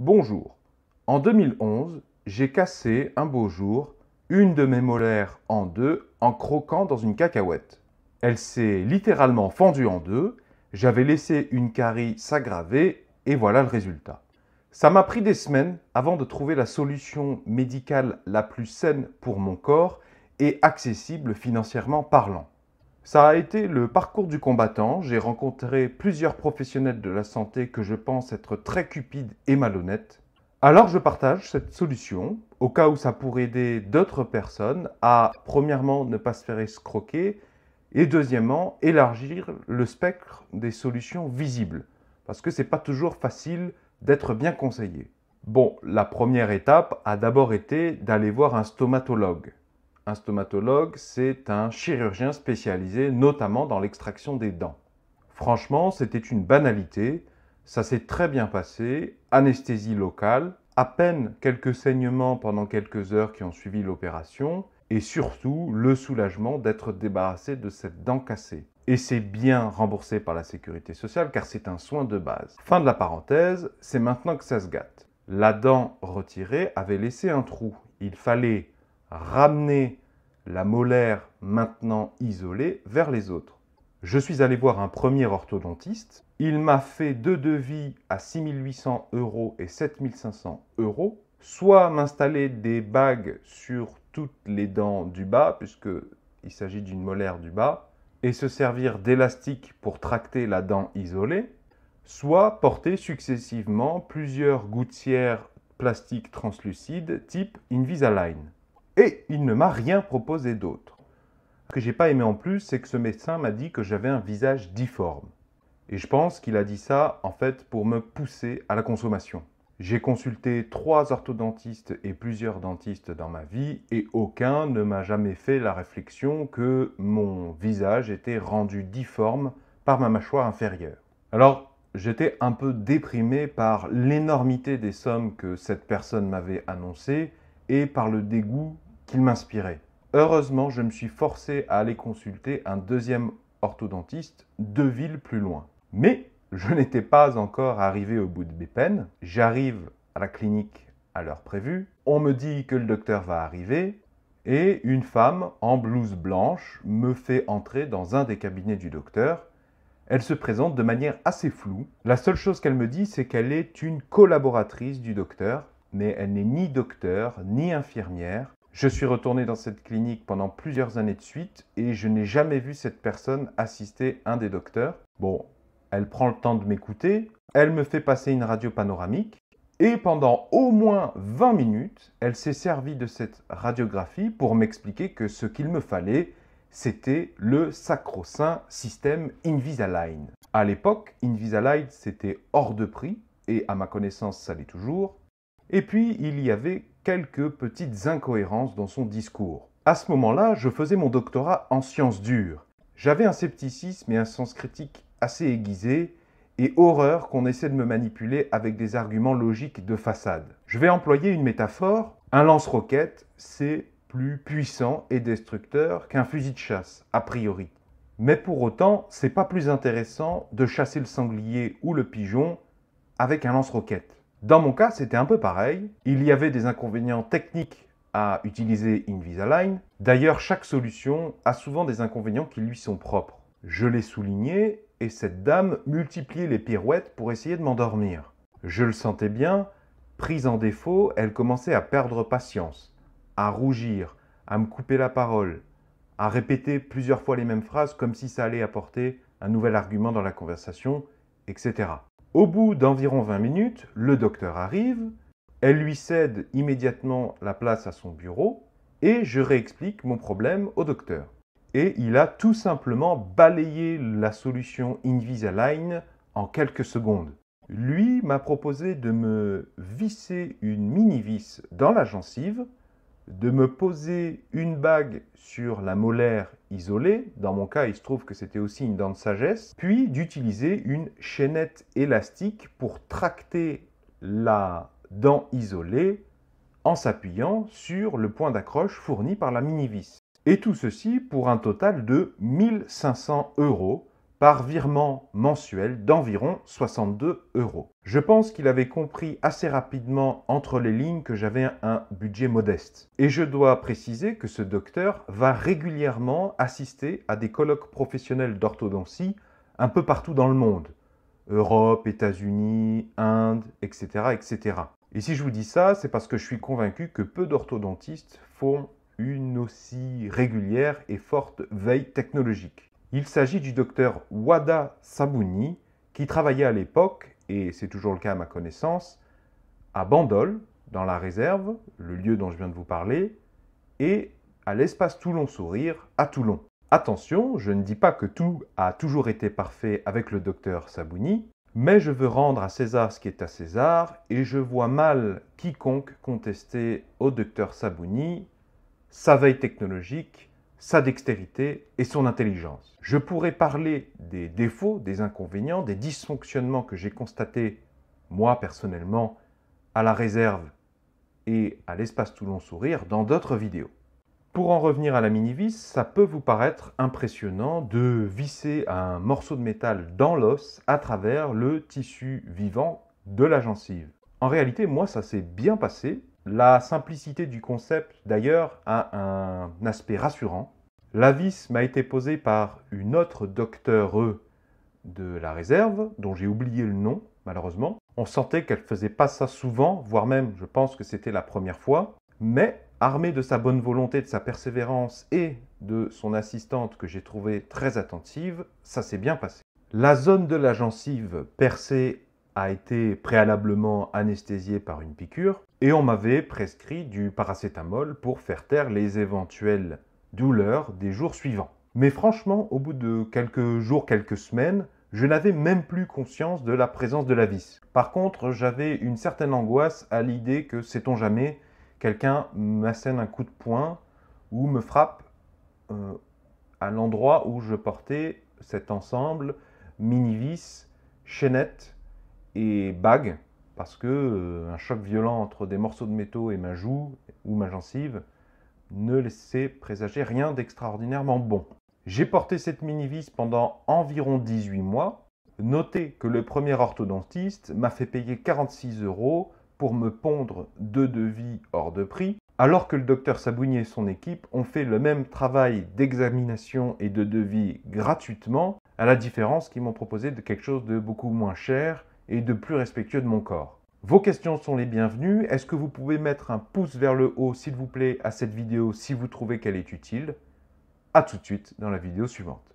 Bonjour. En 2011, j'ai cassé un beau jour une de mes molaires en deux en croquant dans une cacahuète. Elle s'est littéralement fendue en deux, j'avais laissé une carie s'aggraver et voilà le résultat. Ça m'a pris des semaines avant de trouver la solution médicale la plus saine pour mon corps et accessible financièrement parlant. Ça a été le parcours du combattant. J'ai rencontré plusieurs professionnels de la santé que je pense être très cupides et malhonnêtes. Alors je partage cette solution au cas où ça pourrait aider d'autres personnes à, premièrement, ne pas se faire escroquer et deuxièmement, élargir le spectre des solutions visibles parce que ce n'est pas toujours facile d'être bien conseillé. Bon, la première étape a d'abord été d'aller voir un stomatologue. Un stomatologue, c'est un chirurgien spécialisé notamment dans l'extraction des dents. Franchement, c'était une banalité. Ça s'est très bien passé. Anesthésie locale, à peine quelques saignements pendant quelques heures qui ont suivi l'opération, et surtout le soulagement d'être débarrassé de cette dent cassée. Et c'est bien remboursé par la sécurité sociale car c'est un soin de base. Fin de la parenthèse, c'est maintenant que ça se gâte. La dent retirée avait laissé un trou. Il fallait ramener la molaire maintenant isolée vers les autres. Je suis allé voir un premier orthodontiste. Il m'a fait deux devis à 6800 euros et 7500 euros. Soit m'installer des bagues sur toutes les dents du bas, puisqu'il s'agit d'une molaire du bas, et se servir d'élastique pour tracter la dent isolée, soit porter successivement plusieurs gouttières plastiques translucides type Invisalign. Et il ne m'a rien proposé d'autre. Ce que j'ai pas aimé en plus, c'est que ce médecin m'a dit que j'avais un visage difforme. Et je pense qu'il a dit ça en fait pour me pousser à la consommation. J'ai consulté trois orthodontistes et plusieurs dentistes dans ma vie et aucun ne m'a jamais fait la réflexion que mon visage était rendu difforme par ma mâchoire inférieure. Alors j'étais un peu déprimé par l'énormité des sommes que cette personne m'avait annoncées et par le dégoût qu'il m'inspirait. Heureusement, je me suis forcé à aller consulter un deuxième orthodontiste deux villes plus loin. Mais je n'étais pas encore arrivé au bout de mes peines. J'arrive à la clinique à l'heure prévue. On me dit que le docteur va arriver. Et une femme en blouse blanche me fait entrer dans un des cabinets du docteur. Elle se présente de manière assez floue. La seule chose qu'elle me dit, c'est qu'elle est une collaboratrice du docteur, mais elle n'est ni docteur ni infirmière. Je suis retourné dans cette clinique pendant plusieurs années de suite et je n'ai jamais vu cette personne assister un des docteurs. Bon, elle prend le temps de m'écouter, elle me fait passer une radio panoramique et pendant au moins 20 minutes, elle s'est servie de cette radiographie pour m'expliquer que ce qu'il me fallait, c'était le sacro-saint système Invisalign. À l'époque, Invisalign, c'était hors de prix, et à ma connaissance, ça l'est toujours. Et puis, il y avait quelques petites incohérences dans son discours. À ce moment-là, je faisais mon doctorat en sciences dures. J'avais un scepticisme et un sens critique assez aiguisé, et horreur qu'on essaie de me manipuler avec des arguments logiques de façade. Je vais employer une métaphore. Un lance-roquette, c'est plus puissant et destructeur qu'un fusil de chasse, a priori. Mais pour autant, c'est pas plus intéressant de chasser le sanglier ou le pigeon avec un lance-roquette. Dans mon cas, c'était un peu pareil. Il y avait des inconvénients techniques à utiliser Invisalign. D'ailleurs, chaque solution a souvent des inconvénients qui lui sont propres. Je l'ai souligné et cette dame multipliait les pirouettes pour essayer de m'endormir. Je le sentais bien, prise en défaut, elle commençait à perdre patience, à rougir, à me couper la parole, à répéter plusieurs fois les mêmes phrases comme si ça allait apporter un nouvel argument dans la conversation, etc. Au bout d'environ 20 minutes, le docteur arrive, elle lui cède immédiatement la place à son bureau, et je réexplique mon problème au docteur. Et il a tout simplement balayé la solution Invisalign en quelques secondes. Lui m'a proposé de me visser une mini-vis dans la gencive de me poser une bague sur la molaire isolée, dans mon cas il se trouve que c'était aussi une dent de sagesse, puis d'utiliser une chaînette élastique pour tracter la dent isolée en s'appuyant sur le point d'accroche fourni par la mini-vis. Et tout ceci pour un total de 1500 euros par virement mensuel d'environ 62 euros. Je pense qu'il avait compris assez rapidement entre les lignes que j'avais un budget modeste. Et je dois préciser que ce docteur va régulièrement assister à des colloques professionnels d'orthodontie un peu partout dans le monde. Europe, États-Unis, Inde, etc., etc. Et si je vous dis ça, c'est parce que je suis convaincu que peu d'orthodontistes font une aussi régulière et forte veille technologique. Il s'agit du docteur Wada Sabouni, qui travaillait à l'époque, et c'est toujours le cas à ma connaissance, à Bandol, dans la réserve, le lieu dont je viens de vous parler, et à l'espace Toulon Sourire, à Toulon. Attention, je ne dis pas que tout a toujours été parfait avec le docteur Sabouni, mais je veux rendre à César ce qui est à César, et je vois mal quiconque contester au docteur Sabouni sa veille technologique sa dextérité et son intelligence. Je pourrais parler des défauts, des inconvénients, des dysfonctionnements que j'ai constatés, moi personnellement, à la réserve et à l'espace Toulon Sourire dans d'autres vidéos. Pour en revenir à la mini-vis, ça peut vous paraître impressionnant de visser un morceau de métal dans l'os à travers le tissu vivant de la gencive. En réalité, moi, ça s'est bien passé la simplicité du concept, d'ailleurs, a un aspect rassurant. L'avis m'a été posé par une autre docteur de la réserve, dont j'ai oublié le nom, malheureusement. On sentait qu'elle ne faisait pas ça souvent, voire même, je pense que c'était la première fois. Mais, armée de sa bonne volonté, de sa persévérance et de son assistante que j'ai trouvée très attentive, ça s'est bien passé. La zone de la gencive percée a été préalablement anesthésié par une piqûre et on m'avait prescrit du paracétamol pour faire taire les éventuelles douleurs des jours suivants. Mais franchement, au bout de quelques jours, quelques semaines, je n'avais même plus conscience de la présence de la vis. Par contre, j'avais une certaine angoisse à l'idée que, sait-on jamais, quelqu'un m'assène un coup de poing ou me frappe euh, à l'endroit où je portais cet ensemble mini-vis, chaînette et bague, parce que euh, un choc violent entre des morceaux de métaux et ma joue ou ma gencive ne laissait présager rien d'extraordinairement bon. J'ai porté cette mini-vis pendant environ 18 mois. Notez que le premier orthodontiste m'a fait payer 46 euros pour me pondre deux devis hors de prix, alors que le docteur Sabounier et son équipe ont fait le même travail d'examination et de devis gratuitement, à la différence qu'ils m'ont proposé de quelque chose de beaucoup moins cher et de plus respectueux de mon corps. Vos questions sont les bienvenues. Est-ce que vous pouvez mettre un pouce vers le haut, s'il vous plaît, à cette vidéo si vous trouvez qu'elle est utile A tout de suite dans la vidéo suivante.